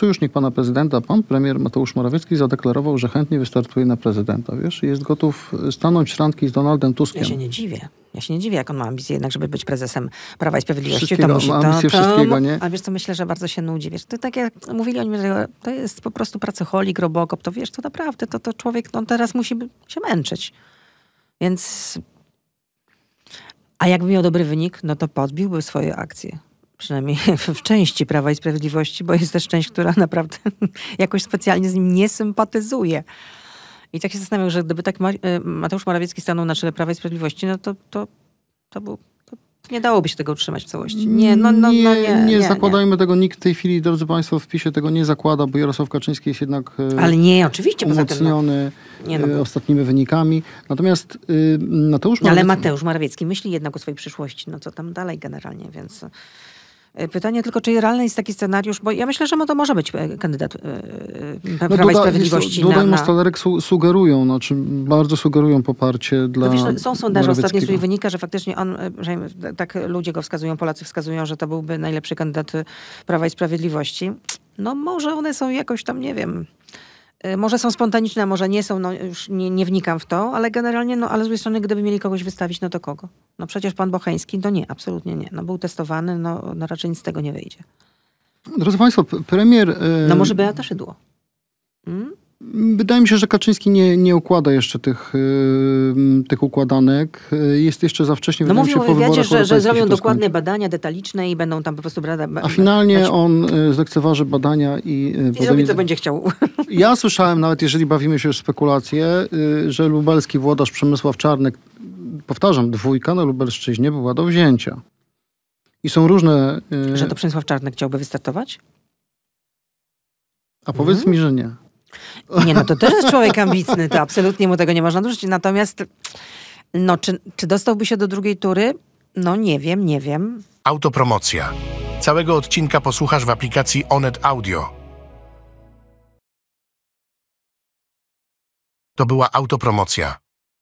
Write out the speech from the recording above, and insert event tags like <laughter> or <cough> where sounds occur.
Sojusznik pana prezydenta, pan premier Mateusz Morawiecki zadeklarował, że chętnie wystartuje na prezydenta, wiesz, jest gotów stanąć randki z Donaldem Tuskiem. Ja się nie dziwię. Ja się nie dziwię, jak on ma ambicje jednak, żeby być prezesem Prawa i Sprawiedliwości. To musi, to, to, wszystkiego, nie? A wiesz co, myślę, że bardzo się nudzi. Wiesz, to tak jak mówili o nim, że to jest po prostu pracocholik, robokop, to wiesz, to naprawdę, to, to człowiek on no teraz musi się męczyć. Więc... A jakby miał dobry wynik, no to podbiłby swoje akcje przynajmniej <laughs> w części Prawa i Sprawiedliwości, bo jest też część, która naprawdę <laughs> jakoś specjalnie z nim nie sympatyzuje. I tak się zastanawiam, że gdyby tak y, Mateusz Morawiecki stanął na czele Prawa i Sprawiedliwości, no to, to, to był nie dałoby się tego utrzymać w całości. Nie, no, no, nie, no, nie, nie, zakładajmy nie. tego. Nikt w tej chwili, drodzy Państwo, w PiSie tego nie zakłada, bo Jarosław Kaczyński jest jednak y, Ale nie, oczywiście, umocniony tym, no. no y, ostatnimi wynikami. Natomiast Mateusz Morawiecki... Ale Mateusz Morawiecki myśli jednak o swojej przyszłości, no co tam dalej generalnie, więc... E, pytanie tylko, czy realny jest taki scenariusz, bo ja myślę, że to może być e, kandydat e, no, Prawa Duda, i Sprawiedliwości. Duda i Mostalerek su sugerują, znaczy bardzo sugerują poparcie no dla no, wiesz, Są sondaże ostatnie, z których wynika, że faktycznie on, że tak ludzie go wskazują, Polacy wskazują, że to byłby najlepszy kandydat Prawa i Sprawiedliwości. No może one są jakoś tam, nie wiem, Y, może są spontaniczne, może nie są, no już nie, nie, wnikam w to, ale generalnie, no ale z drugiej strony, gdyby mieli kogoś wystawić, no to kogo? No przecież pan Bocheński, no nie, absolutnie nie. No był testowany, no, no raczej nic z tego nie wyjdzie. Drodzy Państwo, premier... Yy... No może Beata Szydło. Hmm? Wydaje mi się, że Kaczyński nie, nie układa jeszcze tych, yy, tych układanek. Y, jest jeszcze za wcześnie. No mówił się, wiecie, że, że zrobią dokładne badania detaliczne i będą tam po prostu brada... A finalnie on y, zlekceważy badania i... I zrobi, co będzie chciał. <laughs> ja słyszałem, nawet jeżeli bawimy się w spekulacje, y, że lubelski włodarz Przemysław Czarnek, powtarzam, dwójka na Lubelszczyźnie była do wzięcia. I są różne... Y, że to Przemysław Czarnek chciałby wystartować? A powiedz mhm. mi, że nie. Nie, no to też jest człowiek ambitny, to absolutnie mu tego nie można dorzucić. Natomiast, no, czy, czy dostałby się do drugiej tury? No nie wiem, nie wiem. Autopromocja. Całego odcinka posłuchasz w aplikacji Onet Audio To była autopromocja.